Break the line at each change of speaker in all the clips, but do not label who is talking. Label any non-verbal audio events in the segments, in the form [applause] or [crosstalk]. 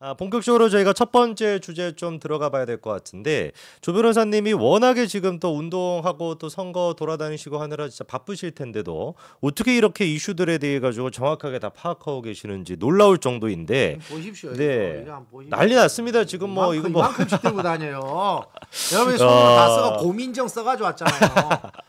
아, 본격적으로 저희가 첫 번째 주제 좀 들어가 봐야 될 것 같은데 조 변호사님이 워낙에 지금 또 운동하고 또 선거 돌아다니시고 하느라 진짜 바쁘실 텐데도 어떻게 이렇게 이슈들에 대해 가지고 정확하게 다 파악하고 계시는지 놀라울 정도인데 보십시오. 네. 난리 났습니다. 지금 뭐이거뭐이만큼 들고
뭐. 다녀요. 여러분 손으로 [laughs] 다 어. 써가 고민정 써가지고 왔잖아요.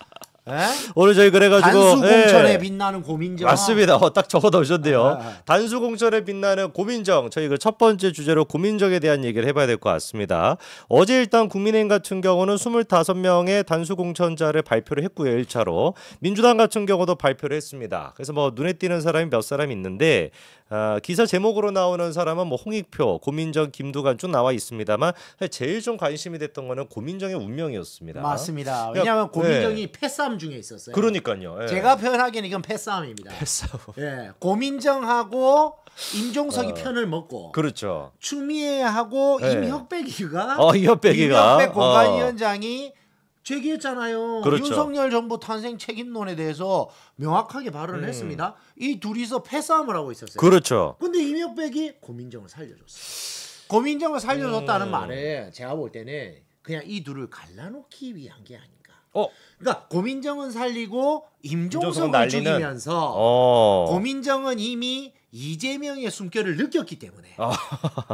[laughs] 예? 오늘 저희 그래가지고 단수공천에 예. 빛나는 고민정 맞습니다. 어,
딱 적어놓으셨네요. 아, 아, 단수공천에 빛나는 고민정 저희 그 첫 번째 주제로 고민정에 대한 얘기를 해봐야 될 것 같습니다. 어제 일단 국민의힘 같은 경우는 25명의 단수공천자를 발표를 했고요. 1차로 민주당 같은 경우도 발표를 했습니다. 그래서 뭐 눈에 띄는 사람이 몇 사람 이 있는데 아, 기사 제목으로 나오는 사람은 뭐 홍익표, 고민정, 김두관 쭉 나와 있습니다만 제일 좀 관심이 됐던 거는 고민정의 운명이었습니다. 맞습니다. 왜냐하면 고민정이
네. 패싸움 중에 있었어요.
그러니까요. 예. 제가
표현하기에는 이건 패싸움입니다. 패싸움. 예, 고민정하고 임종석이 어. 편을 먹고
그렇죠.
추미애하고 예. 임혁백이가 어, 임혁백이가 임혁백 어. 공관위원장이 어. 제기했잖아요. 그렇죠. 윤석열 정부 탄생 책임론에 대해서 명확하게 발언을 음. 했습니다. 이 둘이서 패싸움을 하고 있었어요. 그렇죠. 근데 이명백이 고민정을 살려줬어요. 고민정을 살려줬다는 음. 말에 제가 볼 때는 그냥 이 둘을 갈라놓기 위한 게 아닌가. 어. 그러니까 고민정은 살리고 임종석을 임종석 죽이면서
어.
고민정은 이미 이재명의 숨결을 느꼈기 때문에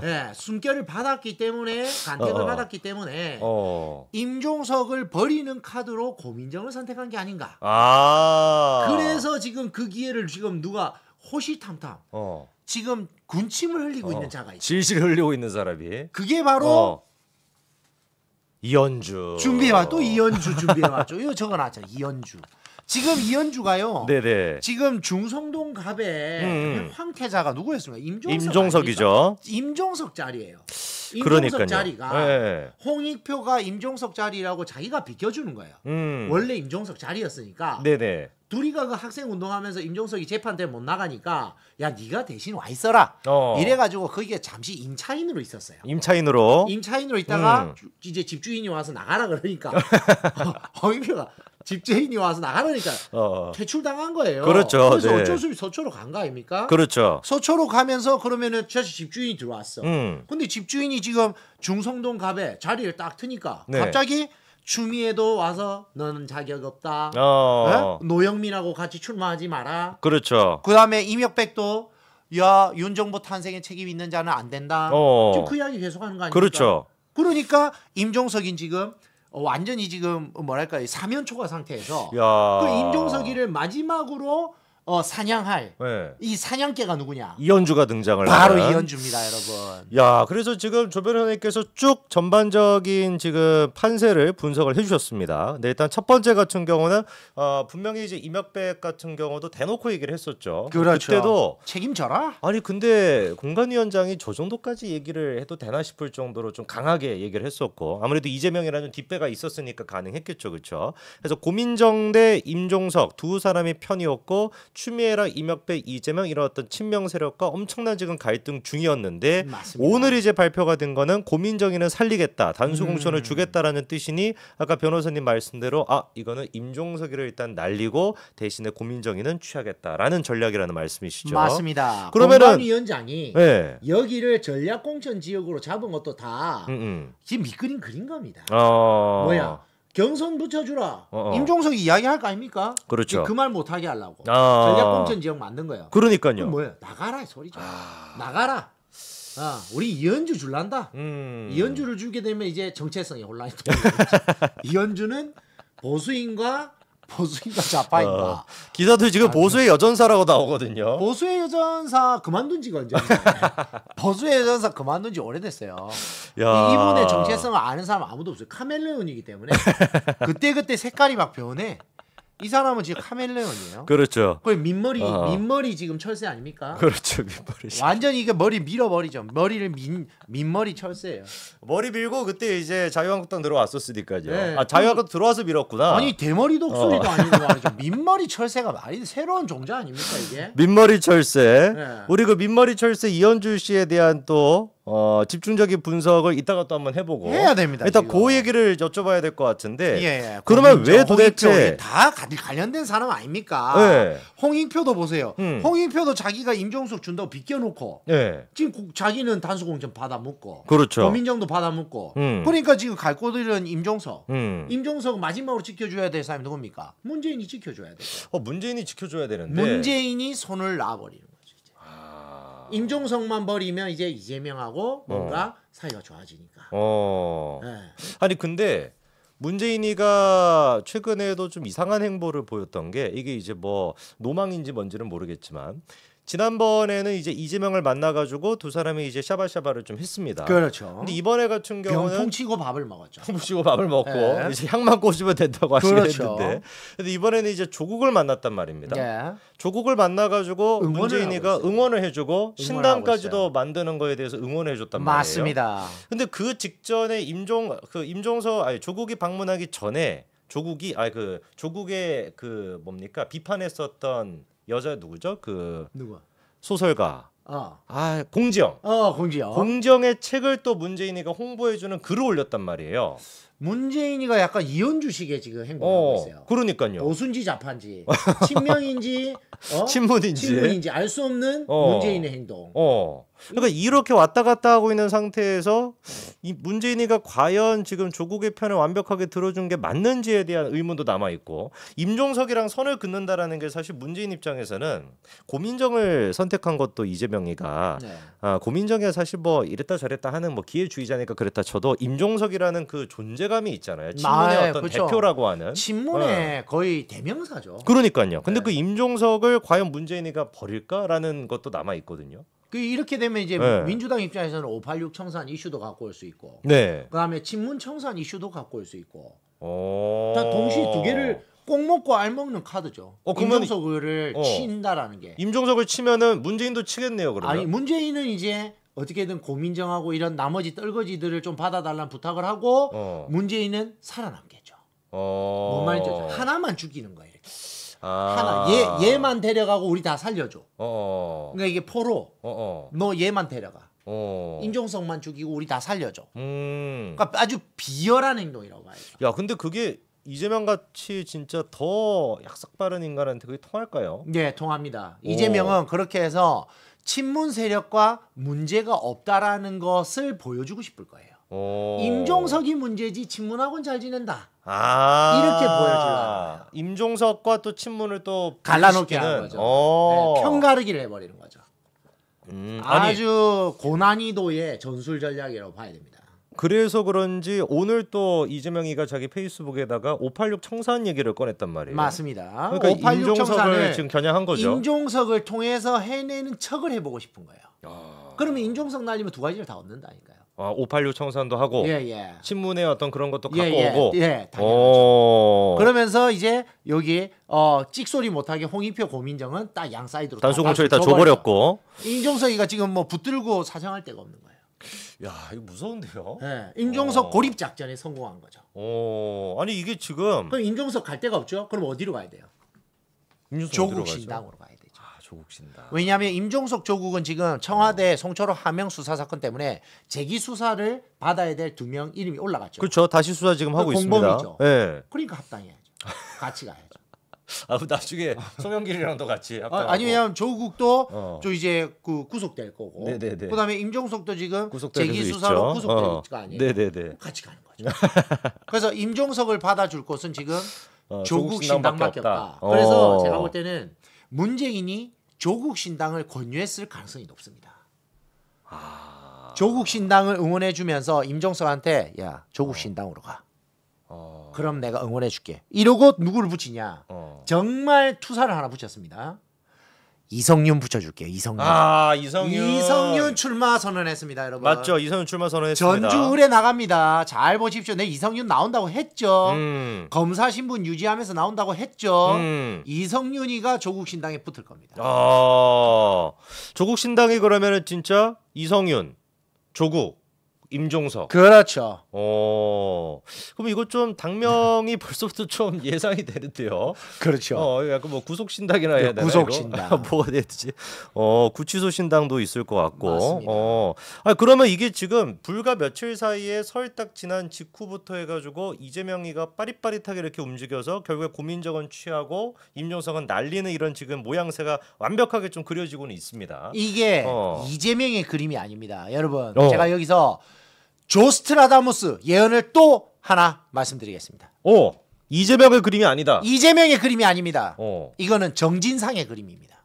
네, 숨결을 받았기 때문에 간택을 어. 받았기 때문에
어.
임종석을 버리는 카드로 고민정을 선택한 게 아닌가
아. 그래서
지금 그 기회를 지금 누가 호시탐탐 어. 지금 군침을 흘리고 어. 있는 자가 있어 진실
흘리고 있는 사람이 그게 바로 어. 이연주 준비해와
또 이연주 준비해왔죠 이거 적어놨죠 이연주 지금 이현주가요.
네네. 지금
중성동 갑에 음. 음. 황태자가 누구였습니까? 임종석 임종석이죠. 임종석 자리예요. 임종석 그러니까요. 자리가 네. 홍익표가 임종석 자리라고 자기가 비켜주는 거예요.
음. 원래
임종석 자리였으니까. 네네. 둘이가 그 학생 운동하면서 임종석이 재판대 못 나가니까 야 네가 대신 와 있어라 어. 이래가지고 거기에 잠시 임차인으로 있었어요.
임차인으로 임차인으로 있다가 음. 주,
이제 집주인이 와서 나가라 그러니까 허이표가 [laughs] [laughs] 집주인이 와서 나가라니까 어. 퇴출당한 거예요. 그렇죠. 그래서 네. 어쩔 수 없이 서초로 간 거 아닙니까? 그렇죠. 서초로 가면서 그러면은 다시 집주인이 들어왔어. 음. 근데 집주인이 지금 중성동 갑에 자리를 딱 트니까 네. 갑자기 추미애도 와서 너는 자격 없다. 어. 네? 노영민하고 같이 출마하지 마라. 그렇죠. 그다음에 임혁백도 야 윤정부 탄생에 책임 있는 자는 안 된다. 어. 지금 그 이야기 계속하는 거 아닙니까? 그렇죠. 그러니까 임종석인 지금 어, 완전히 지금 어, 뭐랄까 사면초가 상태에서 야. 그 임종석이를 마지막으로 어, 사냥할 네. 이 사냥개가 누구냐?
이현주가 등장을 바로 하는. 이현주입니다,
여러분.
야, 그래서 지금 조변호님께서쭉 전반적인 지금 판세를 분석을 해주셨습니다. 근데 일단 첫 번째 같은 경우는 어, 분명히 이제 이명백 같은 경우도 대놓고 얘기를 했었죠. 그렇죠. 그때도 책임져라. 아니 근데 공관위원장이 저 정도까지 얘기를 해도 되나 싶을 정도로 좀 강하게 얘기를 했었고 아무래도 이재명이라는 뒷배가 있었으니까 가능했겠죠, 그렇죠? 그래서 고민정 대 임종석 두 사람의 편이었고. 추미애랑 이명배 이재명 이런 어떤 친명 세력과 엄청난 지금 갈등 중이었는데 음, 맞습니다. 오늘 이제 발표가 된 거는 고민정이는 살리겠다 단수공천을 음. 주겠다라는 뜻이니 아까 변호사님 말씀대로 아 이거는 임종석이를 일단 날리고 대신에 고민정이는 취하겠다라는 전략이라는 말씀이시죠. 맞습니다. 그러면은
위원장이 네.
여기를 전략
공천 지역으로 잡은 것도 다 음, 음. 지금 미끄린 그린 겁니다.
어... 뭐야?
경선 붙여주라. 어어. 어. 임종석이 이야기할 거 아닙니까? 그렇죠. 그 말 못하게 하려고 아... 전략공천 지역 만든 거예요. 그러니까요. 뭐예요? 나가라 소리죠. 아... 나가라. 아, 우리 이현주 줄란다. 음... 이현주를 주게 되면 이제 정체성이 혼란이 돌아오죠. [laughs]
이현주는 보수인과 보수인가 좌파인가. 어, 기사도 지금 아, 보수의 여전사라고 나오거든요. 보수의
여전사 그만둔 지가 언제? 보수의 여전사 그만둔 지 오래됐어요.
야. 이분의 정체성을
아는 사람 아무도 없어요. 카멜레온이기 때문에 [laughs] 그때 그때 색깔이 막 변해. 이 사람은 지금 카멜레온이에요.
그렇죠. 그
민머리 어. 민머리 지금 철새 아닙니까?
그렇죠 민머리.
완전히 이게 머리 밀어버리죠. 머리를
민 민머리 철새예요. 머리 밀고 그때 이제 자유한국당 들어왔었으니까요. 네. 아 자유한국당 들어와서 밀었구나. 아니 대머리 독수리도 어. 아니고 말이죠. [laughs]
민머리 철새가
말이 새로운 종자 아닙니까 이게? 민머리 철새. 네. 우리 그 민머리 철새 이현주 씨에 대한 또 어, 집중적인 분석을 이따가 또 한번 해보고 해야 됩니다. 일단 이거. 그 얘기를 여쭤봐야 될 것 같은데. 예, 예. 그러면 왜 도대체
다 관련된 사람 아닙니까? 예. 홍익표도 보세요. 음. 홍익표도 자기가 임종석 준다고 비껴놓고 예. 지금 자기는 단수공천 받아먹고 그렇죠. 고민정도 받아먹고 음. 그러니까 지금 갈 곳들은 임종석. 음. 임종석 마지막으로 지켜줘야 될 사람이 누굽니까? 문재인이 지켜줘야 돼. 어, 문재인이 지켜줘야 되는데 문재인이 손을 놔버리는. 임종석만 버리면 이제 이재명하고 뭔가 어. 사이가 좋아지니까.
어. 네. 아니 근데 문재인이가 최근에도 좀 이상한 행보를 보였던 게 이게 이제 뭐 노망인지 뭔지는 모르겠지만 지난번에는 이제 이재명을 만나가지고 두 사람이 이제 샤바샤바를 좀 했습니다. 그렇죠. 근데 이번에 같은 경우는 병풍치고 밥을 먹었죠. 풍치고 밥을 먹고 예. 이제 향만 꽂으면 된다고 하시긴 그렇죠. 했는데, 근데 이번에는 이제 조국을 만났단 말입니다. 예. 조국을 만나가지고 문재인이가 응원을 해주고 신당까지도 만드는 거에 대해서 응원 해줬단 말이에요. 맞습니다. 근데 그 직전에 임종 그 임종서 아니 조국이 방문하기 전에 조국이 아그 조국의 그 뭡니까 비판했었던 여자 누구죠? 그 누구? 소설가. 어. 아 공지영. 어 공지영. 공지영의 책을 또 문재인이가 홍보해주는 글을 올렸단 말이에요. 문재인이가 약간 이혼주식에 지금 행보하고 어, 있어요. 그러니까요. 오순지 자판지, 친명인지, 어? [laughs] 친문인지, 친문인지 알 수 없는 어. 문재인의 행동. 어. 그러니까 이렇게 왔다 갔다 하고 있는 상태에서 이 문재인이가 과연 지금 조국의 편을 완벽하게 들어준 게 맞는지에 대한 의문도 남아 있고 임종석이랑 선을 긋는다라는 게 사실 문재인 입장에서는 고민정을 선택한 것도 이재명이가 네. 아, 고민정이 사실 뭐 이랬다 저랬다 하는 뭐 기회주의자니까 그랬다 쳐도 임종석이라는 그 존재 존재감이 있잖아요. 친문의 아, 예, 어떤 그렇죠. 대표라고 하는 친문의 네. 거의 대명사죠. 그러니까요. 근데 네. 그 임종석을 과연 문재인이가 버릴까라는 것도 남아 있거든요.
그 이렇게 되면 이제 네. 민주당 입장에서는 586 청산 이슈도 갖고 올 수 있고, 네. 그다음에 친문 청산 이슈도 갖고 올 수 있고, 어. 다 동시 두 개를 꼭 먹고 알 먹는 카드죠. 어, 그러면, 임종석을 어. 친다라는 게. 임종석을 치면은 문재인도 치겠네요. 그러면. 아니 문재인은 이제 어떻게든 고민정하고 이런 나머지 떨거지들을 좀 받아달라는 부탁을 하고 어. 문재인은 살아남겠죠.
어. 뭔 말인지
하나만 죽이는 거예요. 이렇게.
아. 하나 얘
얘만 데려가고 우리 다 살려줘. 어.
어.
그러니까 이게 포로. 어, 어. 너 얘만 데려가. 어. 인종성만 죽이고 우리 다 살려줘.
음. 그러니까 아주 비열한 행동이라고 봐야죠. 야, 근데 그게 이재명 같이 진짜 더 약삭빠른 인간한테 그게 통할까요? 예, 통합니다. 이재명은
그렇게 해서 친문 세력과 문제가 없다라는 것을 보여주고 싶을 거예요. 오. 임종석이 문제지 친문하고는 잘 지낸다.
아 이렇게 보여주려고
임종석과 또 친문을 또 갈라놓게 하는 거죠. 네, 편가르기를 해버리는 거죠.
음, 아주 고난이도의 전술 전략이라고 봐야 됩니다. 그래서 그런지 오늘 또 이재명이가 자기 페이스북에다가 586 청산 얘기를 꺼냈단 말이에요. 맞습니다. 그러니까 임종석을 지금 겨냥한 거죠.
임종석을 통해서 해내는 척을 해보고 싶은 거예요. 아... 그러면 임종석 날리면 두 가지를 다
얻는다니까요. 아, 586 청산도 하고 예, 예. 신문의 어떤 그런 것도 예, 갖고 예, 오고 예, 당연하죠.
그러면서 이제 여기 어, 찍소리 못하게 홍익표 고민정은 딱 양 사이드로 단수 공천이 다 줘버렸고 임종석이가 지금 뭐 붙들고 사정할 데가 없는 거예요.
야, 이거 무서운데요. 네,
임종석 어. 고립
작전에 성공한 거죠. 어, 아니 이게 지금 그럼
임종석 갈 데가 없죠. 그럼 어디로 가야 돼요?
조국 신당으로
가야 되죠. 아,
조국 신당.
왜냐하면 임종석 조국은 지금 청와대 송철호 하명 수사 사건 때문에 재기 수사를 받아야 될 두 명 이름이 올라갔죠. 그렇죠. 다시 수사 지금 그 하고 있습니다. 공범이죠. 예.
그러니까 합당해야죠. 같이 가야죠. 아, 나중에 송영길이랑도 같이. 아, 아니 왜냐하면
조국도 어. 또 이제 그 구속될 거고. 네네네. 그다음에 임종석도 지금 재기 수사로 구속될 거 어. 아니에요. 네네네. 같이 가는 거죠. 그래서 임종석을 받아줄 곳은 지금 어, 조국 신당밖에 없다. 없다. 그래서 어. 제가 볼 때는 문재인이 조국 신당을 권유했을 가능성이 높습니다. 아... 조국 신당을 응원해주면서 임종석한테 야 조국 어. 신당으로 가. 그럼 내가 응원해줄게. 이러고 누구를 붙이냐? 어. 정말 투사를 하나 붙였습니다. 이성윤 붙여줄게요. 이성윤. 아 이성윤. 이성윤 출마 선언했습니다, 여러분. 맞죠,
이성윤 출마 선언했습니다. 전주 의뢰
나갑니다. 잘 보십시오. 내 이성윤 나온다고 했죠. 음. 검사 신분 유지하면서 나온다고 했죠. 음. 이성윤이가 조국 신당에 붙을 겁니다.
아 조국 신당이 그러면은 진짜 이성윤, 조국, 임종석. 그렇죠. 어. 그럼 이거 좀 당명이 [laughs] 벌써부터 좀 예상이 되는데요. 그렇죠. 어, 약간 뭐 구속 신당이나 해야 네, 되나 구속 신당. [laughs] 뭐가 되지? 어, 구치소 신당도 있을 것 같고. 맞습니다. 어. 아, 그러면 이게 지금 불과 며칠 사이에 설딱 지난 직후부터 해 가지고 이재명이가 빠릿빠릿하게 이렇게 움직여서 결국에 고민적은 취하고 임종석은 날리는 이런 지금 모양새가 완벽하게 좀 그려지고는 있습니다. 이게 어.
이재명의 그림이 아닙니다. 여러분, 어. 제가 여기서 조스트라다무스 예언을 또 하나 말씀드리겠습니다. 오,
이재명의 그림이 아니다.
이재명의 그림이 아닙니다. 어. 이거는 정진상의 그림입니다.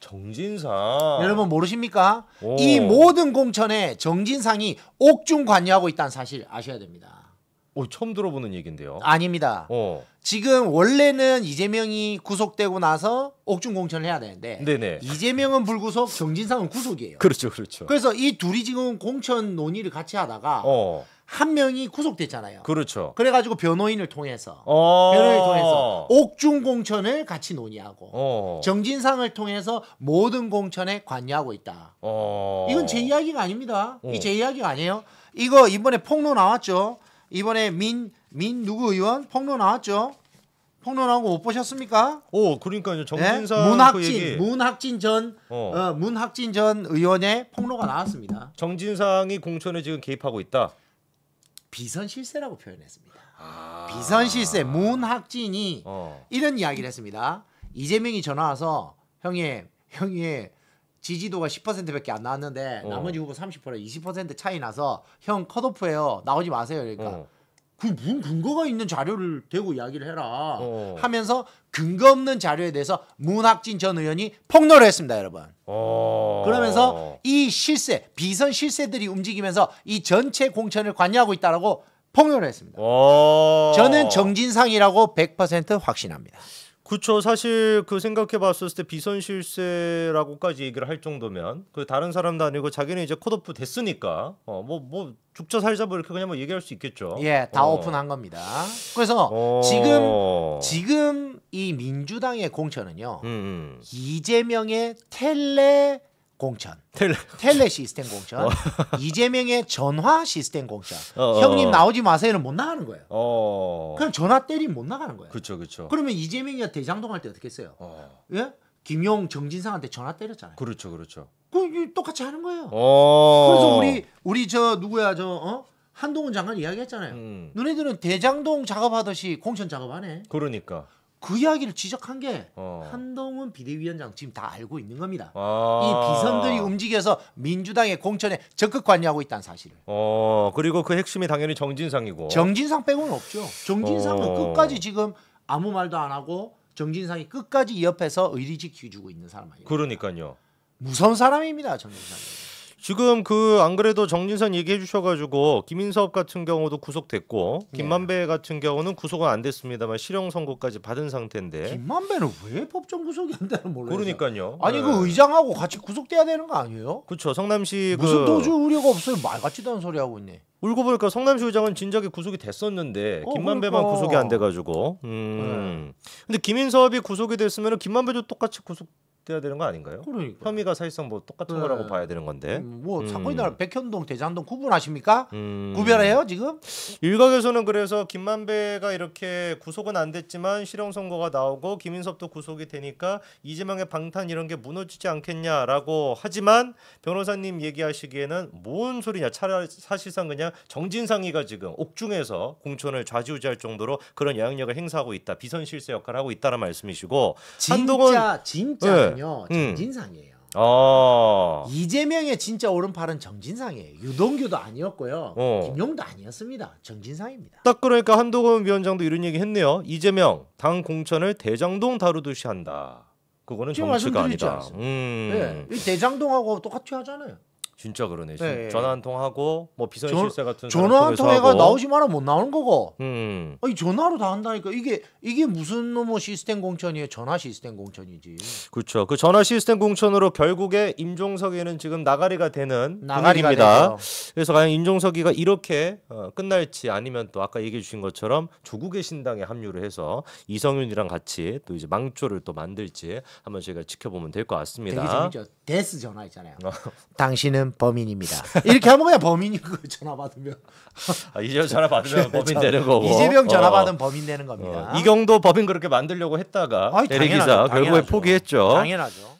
정진상. 여러분
모르십니까? 오. 이 모든 공천에 정진상이 옥중 관여하고 있다는 사실 아셔야 됩니다. 오, 처음 들어보는 얘긴데요. 아닙니다. 어. 지금 원래는 이재명이 구속되고 나서 옥중 공천을 해야 되는데 네네. 이재명은 불구속, 정진상은 구속이에요.
그렇죠, 그렇죠. 그래서
이 둘이 지금 공천 논의를 같이 하다가 어. 한 명이 구속됐잖아요. 그렇죠. 그래가지고 변호인을 통해서
어~ 변호인을 통해서
옥중 공천을 같이 논의하고 어~ 정진상을 통해서 모든 공천에 관여하고 있다.
어~ 이건 제
이야기가 아닙니다. 이제 어. 이야기가 아니에요. 이거 이번에 폭로 나왔죠. 이번에 민, 민 누구 의원? 폭로 나왔죠? 폭로 나온 거 못 보셨습니까? 오, 그러니까요. 정진상 네? 문학진, 그 문학진 전, 어. 어, 문학진 전 의원의 폭로가 나왔습니다. 정진상이 공천에 지금 개입하고 있다. 비선 실세라고 표현했습니다. 아... 비선 실세 문학진이 어. 이런 이야기를 했습니다. 이재명이 전화 와서 형님, 형님 지지도가 10%밖에 안 나왔는데 어. 나머지 후보 30%에 20% 차이 나서 형 컷오프예요. 나오지 마세요. 그러니까 어. 그뭔 근거가 있는 자료를 대고 이야기를 해라 어. 하면서 근거 없는 자료에 대해서 문학진 전 의원이 폭로를 했습니다 여러분
어. 그러면서
이 실세 비선 실세들이 움직이면서 이 전체 공천을 관여하고 있다라고 폭로를 했습니다
어. 저는 정진상이라고 100% 확신합니다 그쵸 사실 그 생각해 봤을 때 비선 실세라고까지 얘기를 할 정도면 그 다른 사람도 아니고 자기는 이제 컷오프 됐으니까 어뭐뭐 뭐 죽자 살자 뭐 이렇게 그냥 뭐 얘기할 수 있겠죠. 예, 다 어. 오픈한 겁니다.
그래서 어. 지금 지금 이 민주당의 공천은요. 음, 음. 이재명의 텔레 공천. 텔레, 텔레 시스템 공천. 어. [laughs] 이재명의 전화 시스템 공천. 어, 어, 어. 형님 어. 나오지 마세요는 못 나가는 거예요. 어. 그냥 전화 때리면 못 나가는 거예요.
그렇그렇 그러면 이재명이가
대장동 할 때 어떻게 했어요? 예? 김용 정진상한테 전화 때렸잖아요.
그렇죠, 그렇죠.
그 똑같이 하는 거예요.
그래서 우리 우리
저 누구야 저 어? 한동훈 장관 이야기했잖아요. 음. 너네들은 대장동 작업하듯이 공천 작업하네. 그러니까. 그 이야기를 지적한 게 어. 한동훈 비대위원장 지금 다 알고 있는 겁니다.
아. 이 비선들이
움직여서 민주당의 공천에 적극 관여하고 있다는
사실을. 어 그리고 그 핵심이 당연히 정진상이고. 정진상
빼고는 없죠. 정진상은 어. 끝까지 지금 아무 말도 안 하고 정진상이 끝까지 옆에서 의리 지켜주고 있는 사람
아니에요. 그러니까요.
무서운 사람입니다 정진상.
지금 그 안 그래도 정진선 얘기해 주셔가지고 김인섭 같은 경우도 구속됐고 네. 김만배 같은 경우는 구속은 안 됐습니다만 실형 선고까지 받은 상태인데 김만배는 왜 법정 구속이 안 되는 몰라요. 그러니까요. 아니 그 네. 그 의장하고 같이 구속돼야 되는 거 아니에요? 그렇죠. 성남시 그 무슨 그... 도주 우려가 없어요. 말 같지도 않은 소리 하고 있네. 울고 보니까 성남시 의장은 진작에 구속이 됐었는데 어, 그러니까. 김만배만 그러니까. 구속이 안 돼가지고. 음. 네. 근데 김인섭이 구속이 됐으면 김만배도 똑같이 구속 돼야 되는 거 아닌가요? 그러니까. 혐의가 사실상 뭐 똑같은 네. 거라고 봐야 되는 건데. 음, 뭐 음. 사건이나 백현동, 대장동 구분하십니까?
음. 구별해요
지금? 일각에서는 그래서 김만배가 이렇게 구속은 안 됐지만 실형 선고가 나오고 김인섭도 구속이 되니까 이재명의 방탄 이런 게 무너지지 않겠냐라고 하지만 변호사님 얘기하시기에는 뭔 소리냐? 차라리 사실상 그냥 정진상이가 지금 옥중에서 공천을 좌지우지할 정도로 그런 영향력을 행사하고 있다, 비선 실세 역할을 하고 있다는 말씀이시고 진짜 한동훈 진짜. 네. 상은요 음. 정진상이에요. 어. 이재명의 진짜 오른팔은 정진상이에요. 유동규도
아니었고요.
어. 김용도
아니었습니다. 정진상입니다.
딱 그러니까 한동훈 위원장도 이런 얘기 했네요. 이재명 당 공천을 대장동 다루듯이 한다. 그거는 정치가 아니다. 음.
네, 대장동하고 똑같이 하잖아요.
진짜 그러네. 네. 전화 한 통하고 뭐 비선 전, 실세 같은 전화 한 통해가 나오지
말아 못 뭐 나오는 거고. 음. 아니 전화로 다 한다니까 이게 이게 무슨 놈의 시스템 공천이에요? 전화 시스템 공천이지.
그렇죠. 그 전화 시스템 공천으로 결국에 임종석이는 지금 나가리가 되는 나가리입니다 그래서 과연 임종석이가 이렇게 어, 끝날지 아니면 또 아까 얘기해 주신 것처럼 조국의 신당에 합류를 해서 이성윤이랑 같이 또 이제 망조를 또 만들지 한번 저희가 지켜보면 될 것 같습니다. 되게 재밌죠.
데스 전화 있잖아요. 어. 당신은 범인입니다. 이렇게 하면 그냥 범인인 거 전화 받으면. 아, [laughs] 이재명 전화 어. 받으면 범인 되는 거고. 이재명 전화 받으 범인 되는 겁니다. 어.
이경도 법인 그렇게 만들려고 했다가 대리기사 결국에 포기했죠. 당연하죠.